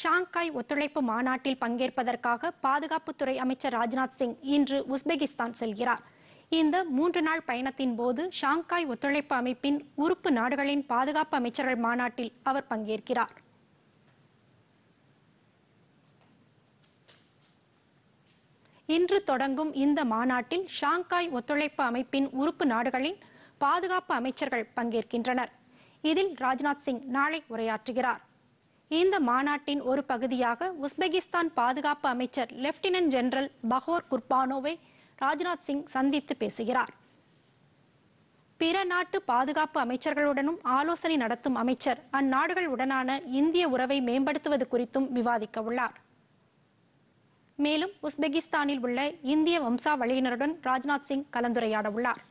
Shanghai ஒத்துழைப்பு மாநாட்டில் பங்கேற்பதற்காக பாதுகாப்புத்துறை அமைச்சர் ராஜ்நாத் சிங் இன்று உஸ்பெகிஸ்தான் செல்கிறார் இந்த மூன்று நாள் பயணத்தின் போது ஷாங்காய் ஒத்துழைப்பு அமைப்பின் உறுப்பு நாடுகளின் பாதுகாப்பு அமைச்சர்கள் மாநாட்டில் அவர் பங்கேற்கிறார் இன்று தொடங்கும் இந்த மாநாட்டில் ஷாங்காய் ஒத்துழைப்பு அமைப்பின் உறுப்பு நாடுகளின் பாதுகாப்பு அமைச்சர்கள் பங்கேற்கின்றனர் இதில் ராஜ்நாத் சிங் நாளை உரையாற்றுகிறார் இந்த மாநாட்டின் ஒரு பகுதியாக உஸ்பெகிஸ்தான் பாதுகாப்பு அமைச்சர் லெப்டினன்ட் ஜெனரல் பகோர் குர்பானோவை ராஜ்நாத் சிங் சந்தித்து பேசுகிறார் பிற நாட்டு பாதுகாப்பு அமைச்சர்களுடனும் ஆலோசனை நடத்தும் அமைச்சர் அந்நாடுகளுடனான இந்திய உறவை மேம்படுத்துவது குறித்தும் விவாதிக்க உள்ளார் மேலும் உஸ்பெகிஸ்தானில் உள்ள இந்திய வம்சாவளியினருடன் ராஜ்நாத் சிங் கலந்துரையாட உள்ளார்